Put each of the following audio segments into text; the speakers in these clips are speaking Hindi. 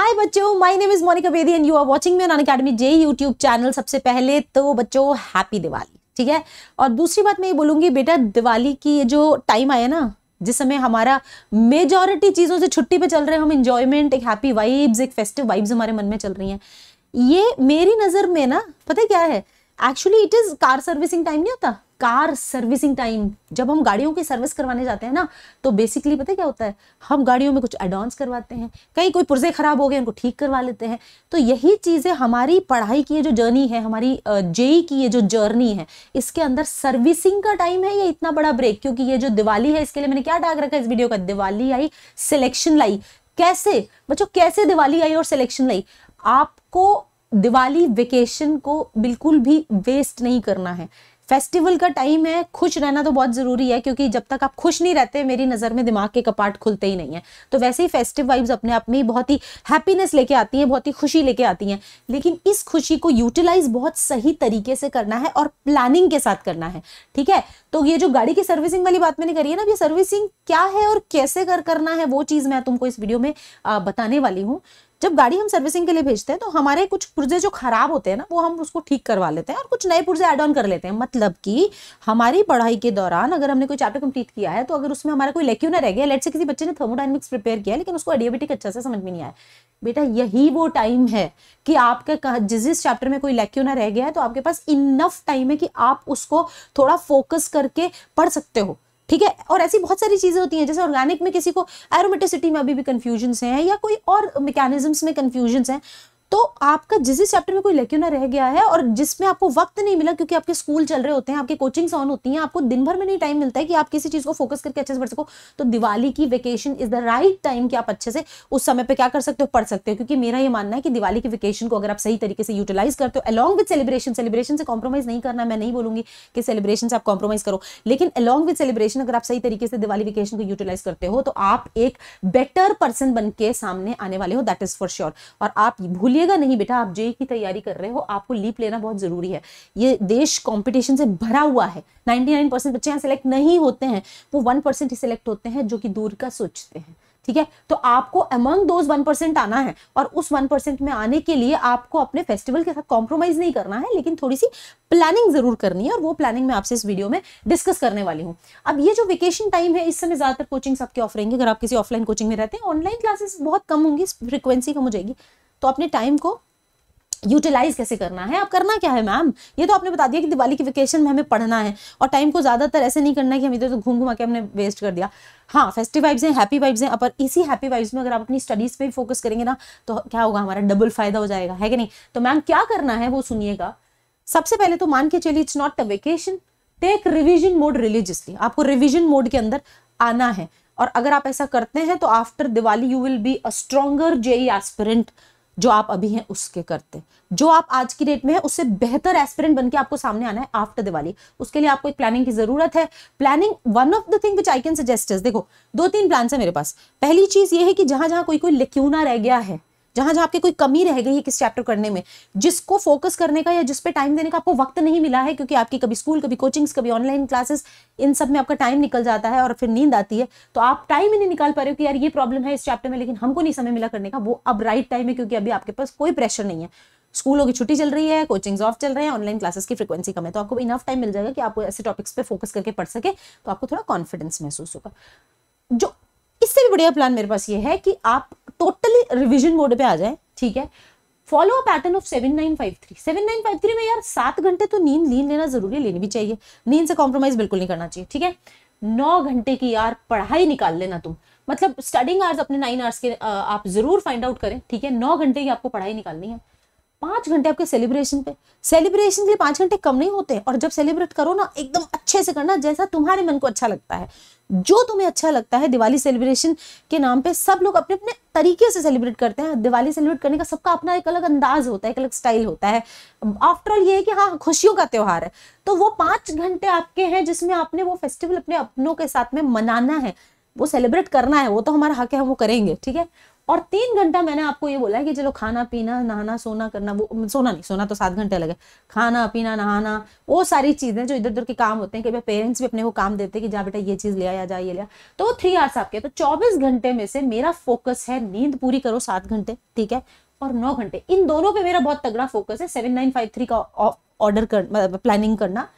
हाय बच्चों my name is Monika Bedi and you are watching me on academy J YouTube channel सबसे पहले तो बच्चों हैप्पी दिवाली ठीक है और दूसरी बात मैं ये बोलूंगी बेटा दिवाली की ये जो टाइम आया ना जिस समय हमारा मेजॉरिटी चीज़ों से छुट्टी पे चल रहे हैं हम इंजॉयमेंट एक हैप्पी वाइब्स एक फेस्टिव वाइब्स हमारे मन में चल रही हैं ये मेरी नज़र में ना पता क्या है actually it is car servicing time नहीं होता कार सर्विसिंग टाइम जब हम गाड़ियों की सर्विस करवाने जाते हैं ना तो बेसिकली पता क्या होता है हम गाड़ियों में कुछ एडवांस करवाते हैं कहीं कोई पुर्जे ख़राब हो गए उनको ठीक करवा लेते हैं तो यही चीज़ें हमारी पढ़ाई की जो जर्नी है हमारी जेई की ये जो जर्नी है इसके अंदर सर्विसिंग का टाइम है ये इतना बड़ा ब्रेक क्योंकि ये जो दिवाली है इसके लिए मैंने क्या डाक रखा है इस वीडियो का दिवाली आई सिलेक्शन लाई कैसे बच्चों कैसे दिवाली आई और सिलेक्शन लाई आपको दिवाली वेकेशन को बिल्कुल भी वेस्ट नहीं करना है फेस्टिवल का टाइम है खुश रहना तो बहुत ज़रूरी है क्योंकि जब तक आप खुश नहीं रहते मेरी नज़र में दिमाग के कपाट खुलते ही नहीं है तो वैसे ही फेस्टिव वाइब्स अपने आप में बहुत ही हैप्पीनेस लेके आती हैं बहुत ही खुशी लेके आती हैं लेकिन इस खुशी को यूटिलाइज बहुत सही तरीके से करना है और प्लानिंग के साथ करना है ठीक है तो ये जो गाड़ी की सर्विसिंग वाली बात मैंने करी है ना ये सर्विसिंग क्या है और कैसे कर करना है वो चीज़ मैं तुमको इस वीडियो में बताने वाली हूँ जब गाड़ी हम सर्विसिंग के लिए भेजते हैं तो हमारे कुछ पुर्जे जो खराब होते हैं ना वो हम उसको ठीक करवा लेते हैं और कुछ नए पुर्जे एड ऑन कर लेते हैं मतलब कि हमारी पढ़ाई के दौरान अगर हमने कोई चैप्टर कंप्लीट किया है तो अगर उसमें हमारा कोई लेक्यू ना रह गया लेट से किसी बच्चे ने थर्मोडाइनमिक्स प्रिपेयर किया लेकिन उसको एडियाबेटिक अच्छा से समझ में नहीं आया बेटा यही वो टाइम है कि आपके जिस जिस चैप्टर में कोई लेक्यू ना रह गया है तो आपके पास इनफ टाइम है कि आप उसको थोड़ा फोकस करके पढ़ सकते हो ठीक है और ऐसी बहुत सारी चीज़ें होती हैं जैसे ऑर्गेनिक में किसी को एरोमेटिसिटी में अभी भी कन्फ्यूजन्स हैं या कोई और मैकेनिज्म्स में कन्फ्यूजन्स हैं तो आपका जिस चैप्टर में कोई लेक्यूना रह गया है और जिसमें आपको वक्त नहीं मिला क्योंकि आपके स्कूल चल रहे होते हैं आपके कोचिंग्स ऑन होती हैं आपको दिन भर में नहीं टाइम मिलता है कि आप किसी चीज़ को फोकस करके अच्छे से पढ़ सको तो दिवाली की vacation is the right time कि आप अच्छे से उस समय पर क्या कर सकते हो पढ़ सकते हो क्योंकि मेरा यह मानना है कि दिवाली की वेकेशन को अगर आप सही तरीके से यूटिलाइज करते हो अलॉन्ग विद सेलिब्रेशन सेलिब्रेशन से कॉम्प्रोमाइज नहीं करना मैं नहीं बोलूंगी कि सेलिब्रेशन से आप कॉम्प्रोमाइज करो लेकिन अलॉन्ग विद सेलिब्रेशन अगर आप सही तरीके से दिवाली वेकेशन को यूटिलाइज करते हो तो आप एक बेटर पर्सन बन के सामने आने वाले हो दैट इज फॉर श्योर और आप भूलिए भूलिएगा नहीं बेटा आप जेई की तैयारी कर रहे हो आपको लीप लेना बहुत जरूरी है ये देश कंपटीशन से भरा हुआ है 99 परसेंट बच्चे यहाँ सेलेक्ट नहीं होते हैं वो 1 परसेंट ही सिलेक्ट होते हैं जो कि दूर का सोचते हैं ठीक है तो आपको अमंग दोज वन परसेंट आना है और उस वन परसेंट में आने के लिए आपको अपने फेस्टिवल के साथ कॉम्प्रोमाइज नहीं करना है लेकिन थोड़ी सी प्लानिंग जरूर करनी है और वो प्लानिंग मैं आपसे इस वीडियो में डिस्कस करने वाली हूँ अब ये जो वेकेशन टाइम है इस समय ज्यादातर कोचिंग्स आपके ऑफ रहेंगे अगर आप किसी ऑफलाइन कोचिंग में रहते हैं ऑनलाइन क्लासेस बहुत कम होंगी फ्रिक्वेंसी कम हो जाएगी तो अपने टाइम को यूटिलाइज कैसे करना है अब करना क्या है मैम ये तो आपने बता दिया कि दिवाली की वेकेशन में हमें पढ़ना है और टाइम को ज़्यादातर ऐसे नहीं करना है कि हम इधर तो घूम घुमा के हमने वेस्ट कर दिया हाँ फेस्टिव वाइब्स हैं हैप्पी वाइब्स हैं पर इसी हैप्पी वाइब्स में अगर आप अपनी स्टडीज़ पर फोकस करेंगे ना तो क्या होगा हमारा डबल फायदा हो जाएगा है कि नहीं तो मैम क्या करना है वो सुनिएगा सबसे पहले तो मान के चलिए it's not a vacation take revision mode religiously आपको रिविजन मोड के अंदर आना है और अगर आप ऐसा करते हैं तो after Diwali you will be a stronger JEE aspirant जो आप अभी हैं उसके करते जो आप आज की डेट में है उससे बेहतर एस्पिरेंट बनके आपको सामने आना है आफ्टर दिवाली उसके लिए आपको एक प्लानिंग की जरूरत है planning one of the thing which I can suggest is देखो दो तीन प्लान्स है मेरे पास पहली चीज ये है कि जहां जहां कोई कोई लिक्यूना रह गया है जहां जहां आपकी कोई कमी रह गई है किस चैप्टर करने में जिसको फोकस करने का या जिस पे टाइम देने का आपको वक्त नहीं मिला है क्योंकि आपकी कभी स्कूल कभी कोचिंग्स कभी ऑनलाइन क्लासेस इन सब में आपका टाइम निकल जाता है और फिर नींद आती है तो आप टाइम ही नहीं निकाल पा रहे हो कि यार ये प्रॉब्लम है इस चैप्टर में लेकिन हमको नहीं समय मिला करने का वो अब राइट टाइम है क्योंकि अभी आपके पास कोई प्रेशर नहीं है स्कूलों की छुट्टी चल रही है कोचिंग्स ऑफ चल रहे हैं ऑनलाइन क्लासेस की फ्रीक्वेंसी कम है तो आपको इनफ टाइम मिल जाएगा कि आप ऐसे टॉपिक्स पे फोकस करके पढ़ सके तो आपको थोड़ा कॉन्फिडेंस महसूस होगा जो इससे भी बढ़िया प्लान मेरे पास ये है कि आप टोटली रिविजन मोड पे आ जाए ठीक है follow a pattern of seven nine five three seven nine five three में यार सात घंटे तो नींद नींद लेना जरूरी लेनी भी चाहिए नींद से कॉम्प्रोमाइज बिल्कुल नहीं करना चाहिए ठीक है नौ घंटे की यार पढ़ाई निकाल लेना तुम मतलब स्टडिंग आवर्स अपने नाइन आवर्स के आप जरूर फाइंड आउट करें ठीक है नौ घंटे की आपको पढ़ाई निकालनी है पांच घंटे आपके सेलिब्रेशन पे सेलिब्रेशन के लिए पांच घंटे कम नहीं होते और जब सेलिब्रेट करो ना एकदम अच्छे से करना जैसा तुम्हारे मन को अच्छा लगता है जो तुम्हें अच्छा लगता है दिवाली सेलिब्रेशन के नाम पे सब लोग अपने अपने तरीके से सेलिब्रेट करते हैं दिवाली सेलिब्रेट करने का सबका अपना एक अलग अंदाज होता है एक अलग स्टाइल होता है आफ्टरऑल ये है कि हाँ खुशियों का त्यौहार है तो वो पांच घंटे आपके हैं जिसमें आपने वो फेस्टिवल अपने अपनों के साथ में मनाना है वो सेलिब्रेट करना है वो तो हमारा हक है हम वो करेंगे ठीक है और तीन घंटा मैंने आपको ये बोला है कि चलो खाना पीना नहाना सोना करना वो सोना नहीं सोना तो सात घंटे लगे खाना पीना नहाना वो सारी चीज़ें जो इधर उधर के काम होते हैं कि पेरेंट्स भी अपने को काम देते हैं कि जा बेटा ये चीज़ लिया या जा ये लिया तो वो थ्री आवर्स आपके तो चौबीस घंटे में से मेरा फोकस है नींद पूरी करो सात घंटे ठीक है और नौ घंटे इन दोनों पे मेरा बहुत तगड़ा फोकस है सेवन नाइन फाइव थ्री का ऑर्डर कर प्लानिंग मतलब करना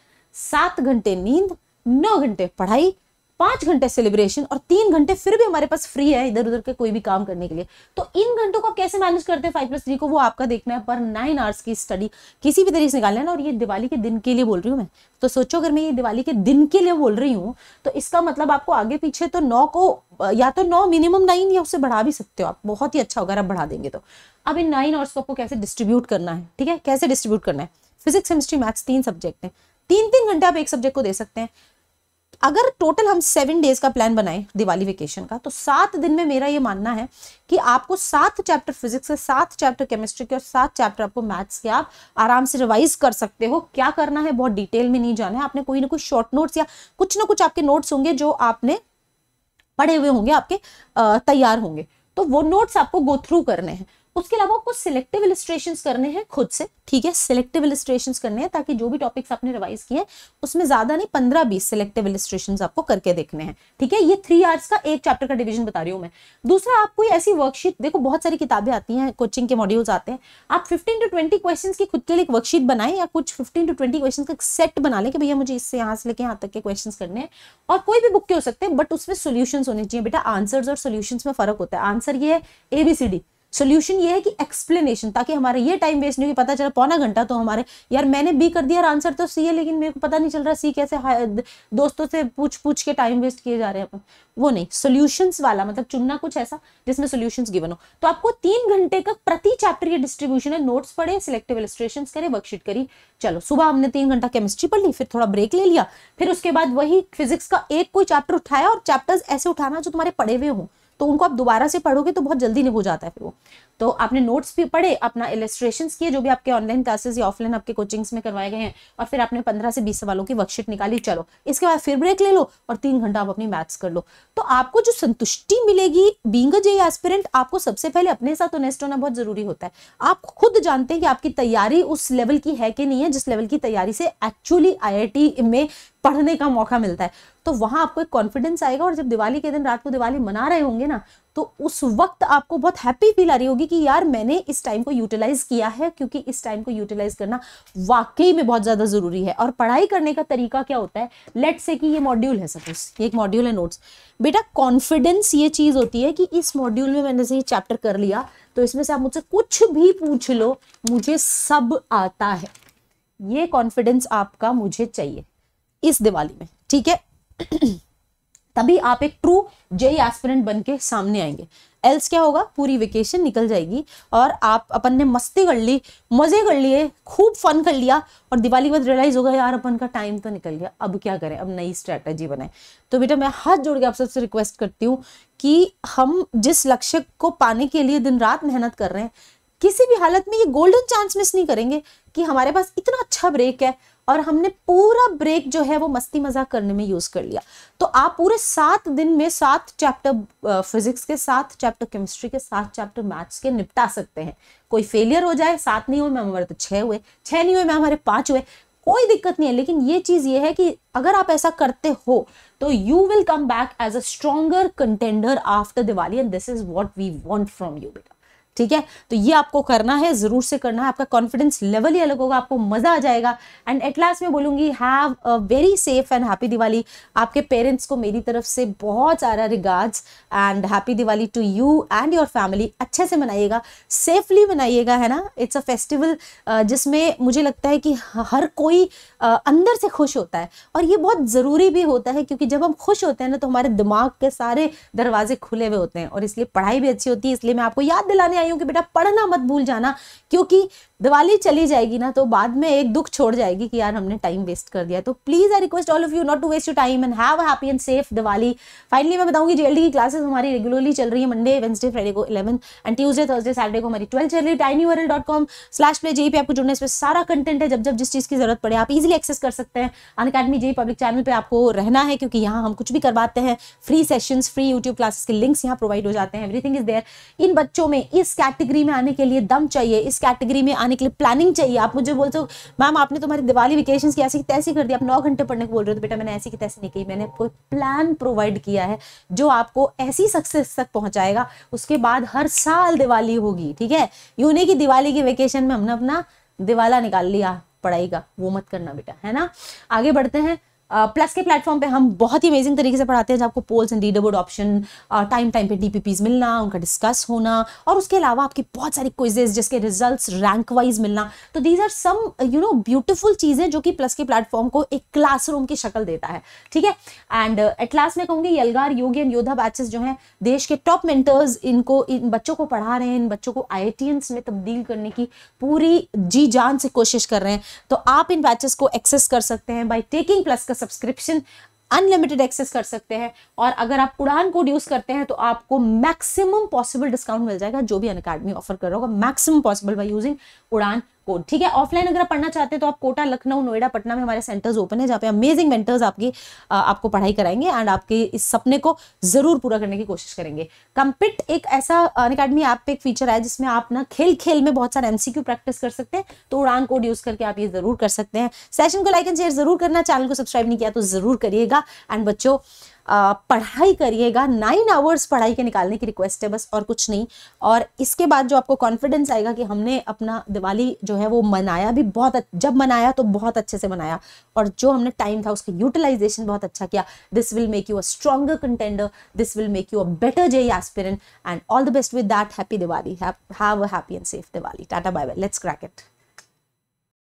सात घंटे नींद नौ घंटे पढ़ाई पांच घंटे सेलिब्रेशन और तीन घंटे फिर भी हमारे पास फ्री है इधर उधर के कोई भी काम करने के लिए तो इन घंटों को आप कैसे मैनेज करते हैं फाइव प्लस थ्री को वो आपका देखना है पर नाइन आवर्स की स्टडी किसी भी तरीके से निकालना है ना और ये दिवाली के दिन के लिए बोल रही हूँ मैं तो सोचो अगर मैं ये दिवाली के दिन के लिए बोल रही हूँ तो इसका मतलब आपको आगे पीछे तो नौ को या तो नौ मिनिमम नाइन या उससे बढ़ा भी सकते हो आप बहुत ही अच्छा होगा आप बढ़ा देंगे तो अब इन नाइन आवर्स को आपको कैसे डिस्ट्रीब्यूट करना है ठीक है कैसे डिस्ट्रीब्यूट करना है फिजिक्स केमिस्ट्री मैथ्स तीन सब्जेक्ट हैं तीन तीन घंटे आप एक सब्जेक्ट को दे सकते हैं अगर टोटल हम सेवन डेज का प्लान बनाए दिवाली वेकेशन का तो सात दिन में मेरा ये मानना है कि आपको सात चैप्टर फिजिक्स के सात चैप्टर केमिस्ट्री के और सात चैप्टर आपको मैथ्स के आप आराम से रिवाइज कर सकते हो क्या करना है बहुत डिटेल में नहीं जाना है आपने कोई ना कोई शॉर्ट नोट्स या कुछ ना कुछ आपके नोट्स होंगे जो आपने पढ़े हुए होंगे आपके तैयार होंगे तो वो नोट्स आपको गो थ्रू करने हैं उसके अलावा कुछ सिलेक्टिव इलिस्ट्रेशन करने हैं खुद से ठीक है सिलेक्टिव इलिस्ट्रेशन करने हैं ताकि जो भी टॉपिक्स आपने रिवाइज किए उसमें ज्यादा नहीं पंद्रह बीस सिलेक्टिव इलिस्ट्रेशन आपको करके देखने हैं ठीक है ये थ्री आर्स का एक चैप्टर का डिवीजन बता रही हूँ मैं दूसरा आपको ऐसी वर्कशीट देखो बहुत सारी किताबें आती हैं कोचिंग के मॉड्यूल्स आते हैं आप फिफ्टीन टू ट्वेंटी क्वेश्चन की खुद के लिए वर्कशीट बनाए या कुछ फिफ्टीन टू ट्वेंटी क्वेश्चन का सेट बना लें कि भैया मुझे इससे यहाँ से लेके यहाँ तक के क्वेश्चन करने हैं और कोई भी बुक के हो सकते हैं बट उसमें सोल्यूशन होने चाहिए बेटा आंसर और सोल्यूशन में फर्क होता है आंसर ये है A B C D solution ये है कि एक्सप्लेनेशन ताकि हमारा ये टाइम वेस्ट नहीं हो पता चला पौना घंटा तो हमारे यार मैंने बी कर दिया आंसर तो सी है लेकिन मेरे को पता नहीं चल रहा सी कैसे दोस्तों से पूछ पूछ के टाइम वेस्ट किए जा रहे हैं अपन वो नहीं सोल्यूशंस वाला मतलब चुनना कुछ ऐसा जिसमें सोल्यूशन गिवन हो तो आपको तीन घंटे का प्रति चैप्टर ये डिस्ट्रीब्यूशन है नोट्स पढ़े सिलेक्टिव इलिस्ट्रेशन करें वर्कशीट करी चलो सुबह हमने तीन घंटा केमिस्ट्री पढ़ ली फिर थोड़ा ब्रेक ले लिया फिर उसके बाद वही फिजिक्स का एक कोई चैप्टर उठाया और चैप्टर्स ऐसे उठाना जो तुम्हारे पढ़े हुए हों तो उनको आप दोबारा से पढ़ोगे तो बहुत जल्दी हो जाता है फिर वो तो आपने नोट्स भी पढ़े अपना इलेस्ट्रेशन किए जो भी आपके ऑनलाइन क्लासेस या ऑफलाइन आपके कोचिंग्स में करवाए गए हैं और फिर आपने पंद्रह से बीस सवालों की वर्कशीट निकाली चलो इसके बाद फिर ब्रेक ले लो और तीन घंटा आप अपनी मैथ्स कर लो तो आपको जो संतुष्टि मिलेगी बींग जे एस्पिरेंट आपको सबसे पहले अपने साथ ऑनेस्ट होना बहुत जरूरी होता है आप खुद जानते हैं कि आपकी तैयारी उस लेवल की है कि नहीं है जिस लेवल की तैयारी से एक्चुअली आई में पढ़ने का मौका मिलता है तो वहां आपको एक कॉन्फिडेंस आएगा और जब दिवाली के दिन रात को दिवाली मना रहे होंगे ना तो उस वक्त आपको बहुत हैप्पी फील आ रही होगी कि यार मैंने इस टाइम को यूटिलाइज़ किया है क्योंकि इस टाइम को यूटिलाइज़ करना वाकई में बहुत ज़्यादा ज़रूरी है और पढ़ाई करने का तरीका क्या होता है लेट से कि ये मॉड्यूल है सपोज ये एक मॉड्यूल है नोट्स बेटा कॉन्फिडेंस ये चीज़ होती है कि इस मॉड्यूल में मैंने से ये चैप्टर कर लिया तो इसमें से आप मुझसे कुछ भी पूछ लो मुझे सब आता है ये कॉन्फिडेंस आपका मुझे चाहिए इस दिवाली में ठीक है तभी आप एक ट्रू जेई एस्पिरेंट बन के सामने आएंगे एल्स क्या होगा पूरी वेकेशन निकल जाएगी और आप अपन ने मस्ती कर ली मज़े कर लिए खूब फन कर लिया और दिवाली के बाद रियलाइज़ होगा यार अपन का टाइम तो निकल गया अब क्या करें अब नई स्ट्रैटेजी बनाए तो बेटा मैं हाथ जोड़ के आप सबसे रिक्वेस्ट करती हूँ कि हम जिस लक्ष्य को पाने के लिए दिन रात मेहनत कर रहे हैं किसी भी हालत में ये गोल्डन चांस मिस नहीं करेंगे कि हमारे पास इतना अच्छा ब्रेक है और हमने पूरा ब्रेक जो है वो मस्ती मजाक करने में यूज कर लिया तो आप पूरे सात दिन में सात चैप्टर फिजिक्स के सात चैप्टर केमिस्ट्री के सात चैप्टर मैथ्स के निपटा सकते हैं कोई फेलियर हो जाए सात नहीं हुए मैम हमारे तो छः हुए छह नहीं हुए मैम हमारे पांच हुए कोई दिक्कत नहीं है लेकिन ये चीज ये है कि अगर आप ऐसा करते हो तो you will come back as a stronger contender after Diwali and this is what we want from you बेटा ठीक है तो ये आपको करना है ज़रूर से करना है आपका कॉन्फिडेंस लेवल ही अलग होगा आपको मज़ा आ जाएगा एंड एट लास्ट मैं बोलूंगी have a very safe and happy Diwali आपके पेरेंट्स को मेरी तरफ से बहुत सारा regards and happy Diwali to you and your family अच्छे से मनाइएगा सेफली मनाइएगा है ना इट्स अ फेस्टिवल जिसमें मुझे लगता है कि हर कोई अंदर से खुश होता है और ये बहुत ज़रूरी भी होता है क्योंकि जब हम खुश होते हैं ना तो हमारे दिमाग के सारे दरवाजे खुले हुए होते हैं और इसलिए पढ़ाई भी अच्छी होती है इसलिए मैं आपको याद दिलाने चाहिए कि बेटा पढ़ना मत भूल जाना क्योंकि दिवाली चली जाएगी ना तो बाद में एक दुख छोड़ जाएगी कि यार हमने टाइम वेस्ट कर दिया तो please I request all of you not to waste you time and have happy and safe Diwali finally मैं बताऊंगी जीएलडी की क्लासेस हमारी रेगुलरली चल रही है मंडे वेंसडे फ्राइडे को eleven and Tuesday Thursday Saturday को हमारी ट्वेल्थ चल रही है tiny world dot com slash play G पे आपको जुड़ने इस सारा कंटेंट है जब जब जिस चीज़ की जरूरत पड़े आप इजिली एक्सेस कर सकते हैं Unacademy JEE public channel पर आपको रहना है क्योंकि यहाँ हम कुछ भी करवाते हैं free session free YouTube classes के लिंक्स यहाँ प्रोवाइड हो जाते हैं एवरीथिंग इज देयर इन बच्चों में इस कैटेगरी में आने के लिए दम चाहिए इस कैटेगरी में आने जाने के लिए प्लानिंग चाहिए आप मुझे बोलते हो मैम आपने तुम्हारी दिवाली वेकेशन की ऐसी तैसी कर दी आप नौ घंटे पढ़ने को बोल रहे हो तो बेटा मैंने ऐसी की तैसी नहीं की मैंने आपको प्लान प्रोवाइड किया है जो आपको ऐसी सक्सेस तक पहुंचाएगा उसके बाद हर साल दिवाली होगी ठीक है यूँ नहीं दिवाली की वेकेशन में हमने अपना दिवाला निकाल लिया पढ़ाई का वो मत करना बेटा है ना आगे बढ़ते हैं प्लस uh, के प्लेटफॉर्म पे हम बहुत ही अमेजिंग तरीके से पढ़ाते हैं जब आपको polls and leader board option time time पे डी मिलना उनका डिस्कस होना और उसके अलावा आपकी बहुत सारी क्विजेज जिसके रिजल्ट रैंक वाइज मिलना तो these are some you know beautiful चीज़ें जो कि प्लस के प्लेटफॉर्म को एक क्लासरूम की शक्ल देता है ठीक है एंड एट लास्ट मैं कहूँगी यलगार योगी एंड योद्धा बैचेस जो हैं देश के टॉप मेंटर्स इनको इन बच्चों को पढ़ा रहे हैं इन बच्चों को आई में तब्दील करने की पूरी जी जान से कोशिश कर रहे हैं तो आप इन बैचेस को एक्सेस कर सकते हैं बाई टेकिंग प्लस का सब्सक्रिप्शन अनलिमिटेड एक्सेस कर सकते हैं और अगर आप उड़ान कोड यूज करते हैं तो आपको मैक्सिमम पॉसिबल डिस्काउंट मिल जाएगा जो भी अन अकेडमी ऑफर कर रहा होगा maximum possible by using Udaan code ठीक है ऑफलाइन अगर आप पढ़ना चाहते हैं तो आप कोटा लखनऊ नोएडा पटना में हमारे सेंटर्स ओपन है जहाँ पे अमेजिंग मेंटर्स आपकी आपको पढ़ाई कराएंगे एंड आपके इस सपने को जरूर पूरा करने की कोशिश करेंगे कंपिट एक ऐसा अन अकेडमी ऐप पे एक फीचर है जिसमें आप ना खेल खेल में बहुत सारे एमसीक्यू प्रैक्टिस कर सकते हैं तो उड़ान कोड यूज करके आप ये जरूर कर सकते हैं सेशन को लाइक एंड शेयर जरूर करना चैनल को सब्सक्राइब नहीं किया तो जरूर करिएगा एंड बच्चों पढ़ाई करिएगा नाइन आवर्स पढ़ाई के निकालने की रिक्वेस्ट है बस और कुछ नहीं और इसके बाद जो आपको कॉन्फिडेंस आएगा कि हमने अपना दिवाली जो है वो मनाया भी बहुत जब मनाया तो बहुत अच्छे से मनाया और जो हमने टाइम था उसका यूटिलाइजेशन बहुत अच्छा किया this will make you a stronger contender this will make you a better JEE aspirant and all the best with that happy Diwali have have a happy and safe Diwali tata bye bye let's crack it